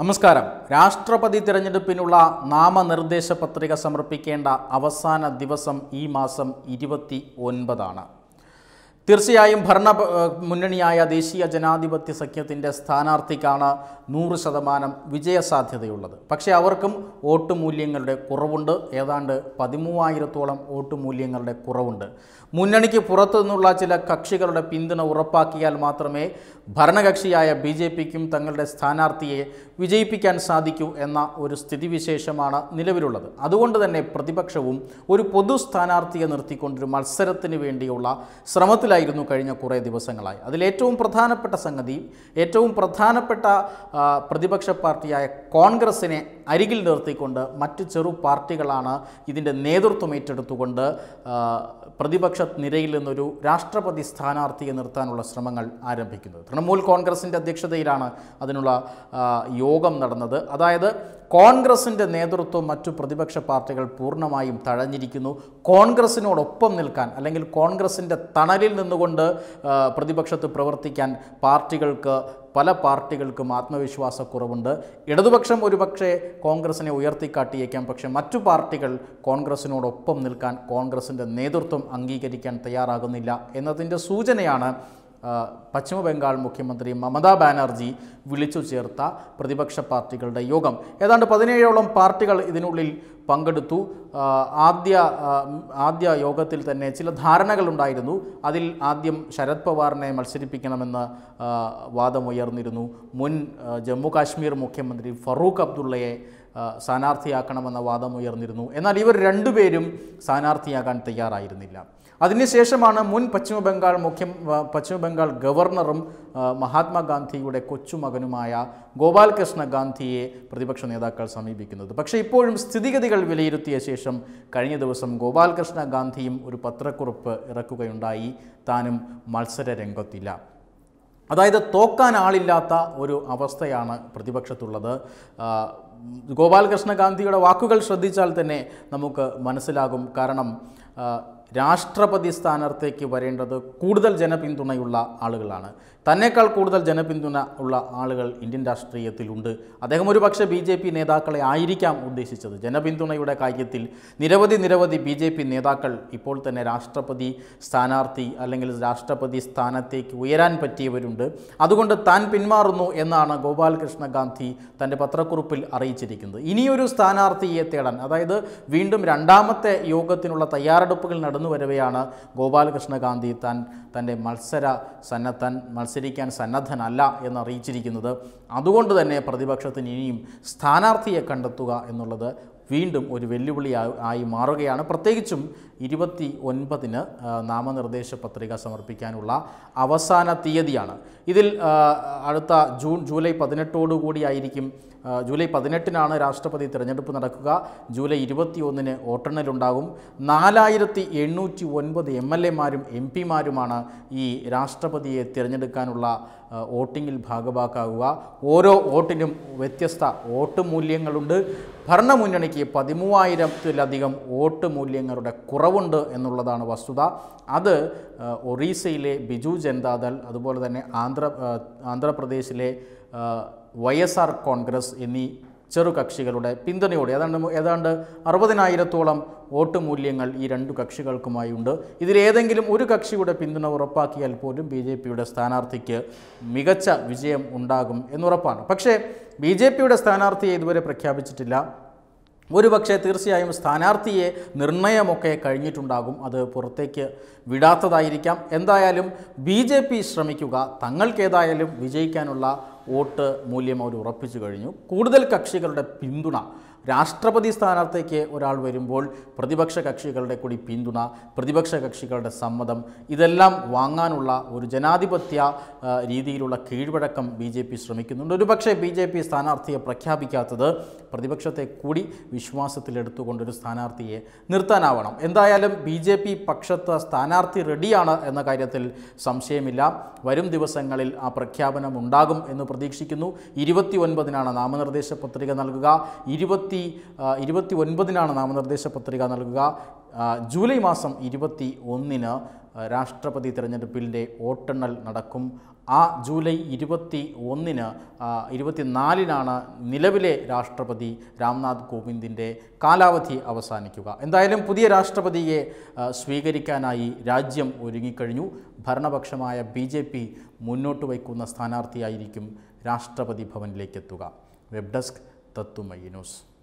നമസ്കാരം രാഷ്ട്രപതി തിരഞ്ഞെടുപ്പിനുള്ള നാമനിർദ്ദേശ പത്രിക സമർപ്പിക്കേണ്ട അവസാന ദിവസം ഈ മാസം ഇരുപത്തി ഒൻപതാണ് തീർച്ചയായും ഭരണ മുന്നണിയായ ദേശീയ ജനാധിപത്യ സഖ്യത്തിൻ്റെ സ്ഥാനാർത്ഥിക്കാണ് നൂറ് ശതമാനം വിജയസാധ്യതയുള്ളത് പക്ഷേ അവർക്കും വോട്ട് മൂല്യങ്ങളുടെ കുറവുണ്ട് ഏതാണ്ട് പതിമൂവായിരത്തോളം വോട്ട് മൂല്യങ്ങളുടെ കുറവുണ്ട് മുന്നണിക്ക് പുറത്തു നിന്നുള്ള ചില കക്ഷികളുടെ പിന്തുണ ഉറപ്പാക്കിയാൽ മാത്രമേ ഭരണകക്ഷിയായ ബി ജെ പിക്കും തങ്ങളുടെ സ്ഥാനാർത്ഥിയെ വിജയിപ്പിക്കാൻ സാധിക്കൂ എന്ന ഒരു സ്ഥിതിവിശേഷമാണ് നിലവിലുള്ളത് അതുകൊണ്ട് തന്നെ പ്രതിപക്ഷവും ഒരു പൊതു സ്ഥാനാർത്ഥിയെ നിർത്തിക്കൊണ്ടൊരു മത്സരത്തിന് വേണ്ടിയുള്ള ശ്രമത്തിലായി ചർച്ചയിലായിരുന്നു കഴിഞ്ഞ കുറേ ദിവസങ്ങളായി അതിലേറ്റവും പ്രധാനപ്പെട്ട സംഗതി ഏറ്റവും പ്രധാനപ്പെട്ട പ്രതിപക്ഷ പാർട്ടിയായ കോൺഗ്രസിനെ അരികിൽ നിർത്തിക്കൊണ്ട് മറ്റ് ചെറു പാർട്ടികളാണ് ഇതിൻ്റെ നേതൃത്വം ഏറ്റെടുത്തുകൊണ്ട് പ്രതിപക്ഷ നിരയിൽ നിന്നൊരു രാഷ്ട്രപതി സ്ഥാനാർത്ഥിയെ നിർത്താനുള്ള ശ്രമങ്ങൾ ആരംഭിക്കുന്നത് തൃണമൂൽ കോൺഗ്രസിൻ്റെ അധ്യക്ഷതയിലാണ് അതിനുള്ള യോഗം നടന്നത് അതായത് കോൺഗ്രസിൻ്റെ നേതൃത്വം മറ്റു പ്രതിപക്ഷ പാർട്ടികൾ പൂർണ്ണമായും തഴഞ്ഞിരിക്കുന്നു കോൺഗ്രസിനോടൊപ്പം നിൽക്കാൻ അല്ലെങ്കിൽ കോൺഗ്രസിൻ്റെ തണലിൽ നിന്നുകൊണ്ട് പ്രതിപക്ഷത്ത് പ്രവർത്തിക്കാൻ പാർട്ടികൾക്ക് പല പാർട്ടികൾക്കും ആത്മവിശ്വാസക്കുറവുണ്ട് ഇടതുപക്ഷം ഒരുപക്ഷെ കോൺഗ്രസിനെ ഉയർത്തിക്കാട്ടിയേക്കാം പക്ഷേ മറ്റു പാർട്ടികൾ കോൺഗ്രസിനോടൊപ്പം നിൽക്കാൻ കോൺഗ്രസിൻ്റെ നേതൃത്വം അംഗീകരിക്കാൻ തയ്യാറാകുന്നില്ല എന്നതിൻ്റെ സൂചനയാണ് പശ്ചിമ ബംഗാൾ മുഖ്യമന്ത്രി മമതാ ബാനർജി വിളിച്ചു ചേർത്ത പ്രതിപക്ഷ പാർട്ടികളുടെ യോഗം ഏതാണ്ട് പതിനേഴോളം പാർട്ടികൾ ഇതിനുള്ളിൽ പങ്കെടുത്തു ആദ്യ ആദ്യ യോഗത്തിൽ തന്നെ ചില ധാരണകളുണ്ടായിരുന്നു അതിൽ ആദ്യം ശരത് പവാറിനെ മത്സരിപ്പിക്കണമെന്ന് വാദമുയർന്നിരുന്നു മുൻ ജമ്മു കാശ്മീർ മുഖ്യമന്ത്രി ഫറൂഖ് അബ്ദുള്ളയെ സ്ഥാനാർത്ഥിയാക്കണമെന്ന വാദം ഉയർന്നിരുന്നു എന്നാൽ ഇവർ രണ്ടുപേരും സ്ഥാനാർത്ഥിയാകാൻ തയ്യാറായിരുന്നില്ല അതിനുശേഷമാണ് മുൻ പശ്ചിമ ബംഗാൾ മുഖ്യ പശ്ചിമ ബംഗാൾ ഗവർണറും മഹാത്മാഗാന്ധിയുടെ കൊച്ചുമകനുമായ ഗോപാൽകൃഷ്ണ ഗാന്ധിയെ പ്രതിപക്ഷ നേതാക്കൾ സമീപിക്കുന്നത് പക്ഷേ ഇപ്പോഴും സ്ഥിതിഗതികൾ വിലയിരുത്തിയ ശേഷം കഴിഞ്ഞ ദിവസം ഗോപാൽകൃഷ്ണ ഗാന്ധിയും ഒരു പത്രക്കുറിപ്പ് ഇറക്കുകയുണ്ടായി താനും മത്സര രംഗത്തില്ല അതായത് തോക്കാൻ ആളില്ലാത്ത ഒരു അവസ്ഥയാണ് പ്രതിപക്ഷത്തുള്ളത് ഗോപാലകൃഷ്ണ ഗാന്ധിയുടെ വാക്കുകൾ ശ്രദ്ധിച്ചാൽ തന്നെ നമുക്ക് മനസ്സിലാകും കാരണം രാഷ്ട്രപതി സ്ഥാനാർത്ഥിക്ക് വരേണ്ടത് കൂടുതൽ ജനപിന്തുണയുള്ള ആളുകളാണ് തന്നേക്കാൾ കൂടുതൽ ജനപിന്തുണ ഉള്ള ആളുകൾ ഇന്ത്യൻ രാഷ്ട്രീയത്തിലുണ്ട് അദ്ദേഹം ഒരു പക്ഷേ ബി ജെ പി നേതാക്കളെ ആയിരിക്കാം ഉദ്ദേശിച്ചത് ജനപിന്തുണയുടെ കാര്യത്തിൽ നിരവധി നിരവധി ബി ജെ പി നേതാക്കൾ ഇപ്പോൾ തന്നെ രാഷ്ട്രപതി സ്ഥാനാർത്ഥി അല്ലെങ്കിൽ രാഷ്ട്രപതി സ്ഥാനത്തേക്ക് ഉയരാൻ പറ്റിയവരുണ്ട് അതുകൊണ്ട് താൻ പിന്മാറുന്നു എന്നാണ് ഗോപാലകൃഷ്ണ ഗാന്ധി തൻ്റെ പത്രക്കുറിപ്പിൽ അറിയിച്ചിരിക്കുന്നത് ഇനിയൊരു സ്ഥാനാർത്ഥിയെ തേടാൻ അതായത് വീണ്ടും രണ്ടാമത്തെ യോഗത്തിനുള്ള തയ്യാറെടുപ്പുകൾ കടന്നു വരവെയാണ് ഗോപാലകൃഷ്ണ ഗാന്ധി താൻ തൻ്റെ മത്സര സന്നദ്ധൻ മത്സരിക്കാൻ സന്നദ്ധനല്ല എന്ന് അതുകൊണ്ട് തന്നെ പ്രതിപക്ഷത്തിന് ഇനിയും സ്ഥാനാർത്ഥിയെ കണ്ടെത്തുക എന്നുള്ളത് വീണ്ടും ഒരു വെല്ലുവിളി ആയി മാറുകയാണ് പ്രത്യേകിച്ചും ഇരുപത്തി ഒൻപതിന് നാമനിർദ്ദേശ പത്രിക സമർപ്പിക്കാനുള്ള അവസാന തീയതിയാണ് ഇതിൽ അടുത്ത ജൂൺ ജൂലൈ പതിനെട്ടോടുകൂടിയായിരിക്കും ജൂലൈ പതിനെട്ടിനാണ് രാഷ്ട്രപതി തിരഞ്ഞെടുപ്പ് നടക്കുക ജൂലൈ ഇരുപത്തിയൊന്നിന് വോട്ടെണ്ണലുണ്ടാകും നാലായിരത്തി എണ്ണൂറ്റി ഒൻപത് എം എൽ എമാരും എം പിമാരുമാണ് ഈ രാഷ്ട്രപതിയെ തിരഞ്ഞെടുക്കാനുള്ള വോട്ടിങ്ങിൽ ഭാഗഭാക്കാകുക ഓരോ വോട്ടിനും വ്യത്യസ്ത വോട്ട് മൂല്യങ്ങളുണ്ട് ഭരണമുന്നണിക്ക് പതിമൂവായിരത്തിലധികം വോട്ട് മൂല്യങ്ങളുടെ കുറവുണ്ട് എന്നുള്ളതാണ് വസ്തുത അത് ഒറീസയിലെ ബിജു ജനതാദൾ അതുപോലെ തന്നെ ആന്ധ്ര ആന്ധ്രാപ്രദേശിലെ വൈ എസ് ആർ കോൺഗ്രസ് എന്നീ ചെറുകക്ഷികളുടെ പിന്തുണയോടെ ഏതാണ്ട് ഏതാണ്ട് അറുപതിനായിരത്തോളം വോട്ട് മൂല്യങ്ങൾ ഈ രണ്ടു കക്ഷികൾക്കുമായി ഉണ്ട് ഇതിലേതെങ്കിലും ഒരു കക്ഷിയുടെ പിന്തുണ ഉറപ്പാക്കിയാൽ പോലും ബി ജെ പിയുടെ സ്ഥാനാർത്ഥിക്ക് മികച്ച വിജയം ഉണ്ടാകും എന്നുറപ്പാണ് പക്ഷേ ബി ജെ പിയുടെ സ്ഥാനാർത്ഥിയെ ഇതുവരെ പ്രഖ്യാപിച്ചിട്ടില്ല ഒരുപക്ഷെ തീർച്ചയായും സ്ഥാനാർത്ഥിയെ നിർണയമൊക്കെ കഴിഞ്ഞിട്ടുണ്ടാകും അത് പുറത്തേക്ക് വിടാത്തതായിരിക്കാം എന്തായാലും ബി ജെ പി ശ്രമിക്കുക തങ്ങൾക്കേതായാലും വിജയിക്കാനുള്ള വോട്ട് മൂല്യം അവർ ഉറപ്പിച്ചു കഴിഞ്ഞു കൂടുതൽ കക്ഷികളുടെ പിന്തുണ രാഷ്ട്രപതി സ്ഥാനാർത്ഥിക്ക് ഒരാൾ വരുമ്പോൾ പ്രതിപക്ഷ കക്ഷികളുടെ കൂടി പിന്തുണ പ്രതിപക്ഷ കക്ഷികളുടെ സമ്മതം ഇതെല്ലാം വാങ്ങാനുള്ള ഒരു ജനാധിപത്യ രീതിയിലുള്ള കീഴ്വഴക്കം ബി ജെ പി ശ്രമിക്കുന്നുണ്ട് ഒരുപക്ഷെ ബി ജെ പി സ്ഥാനാർത്ഥിയെ പ്രഖ്യാപിക്കാത്തത് പ്രതിപക്ഷത്തെ കൂടി വിശ്വാസത്തിലെടുത്തുകൊണ്ടൊരു സ്ഥാനാർത്ഥിയെ നിർത്താനാവണം എന്തായാലും ബി ജെ പി പക്ഷത്ത് സ്ഥാനാർത്ഥി റെഡിയാണ് എന്ന കാര്യത്തിൽ സംശയമില്ല വരും ദിവസങ്ങളിൽ ആ പ്രഖ്യാപനം ഉണ്ടാകും എന്ന് പ്രതീക്ഷിക്കുന്നു ഇരുപത്തി ഒൻപതിനാണ് നാമനിർദ്ദേശ പത്രിക നൽകുക ഇരുപത്തി ഇരുപത്തി ഇരുപത്തി ഒൻപതിനാണ് നാമനിർദ്ദേശ പത്രിക നൽകുക ജൂലൈ മാസം ഇരുപത്തി ഒന്നിന് രാഷ്ട്രപതി തിരഞ്ഞെടുപ്പിൻ്റെ വോട്ടെണ്ണൽ നടക്കും ആ ജൂലൈ ഇരുപത്തി ഒന്നിന് ഇരുപത്തിനാലിനാണ് നിലവിലെ രാഷ്ട്രപതി രാംനാഥ് കോവിന്ദിൻ്റെ കാലാവധി അവസാനിക്കുക എന്തായാലും പുതിയ രാഷ്ട്രപതിയെ സ്വീകരിക്കാനായി രാജ്യം ഒരുങ്ങിക്കഴിഞ്ഞു ഭരണപക്ഷമായ ബി ജെ പി മുന്നോട്ട് വയ്ക്കുന്ന സ്ഥാനാർത്ഥിയായിരിക്കും രാഷ്ട്രപതി ഭവനിലേക്കെത്തുക വെബ് ഡെസ്ക് തത്തുമൈ ന്യൂസ്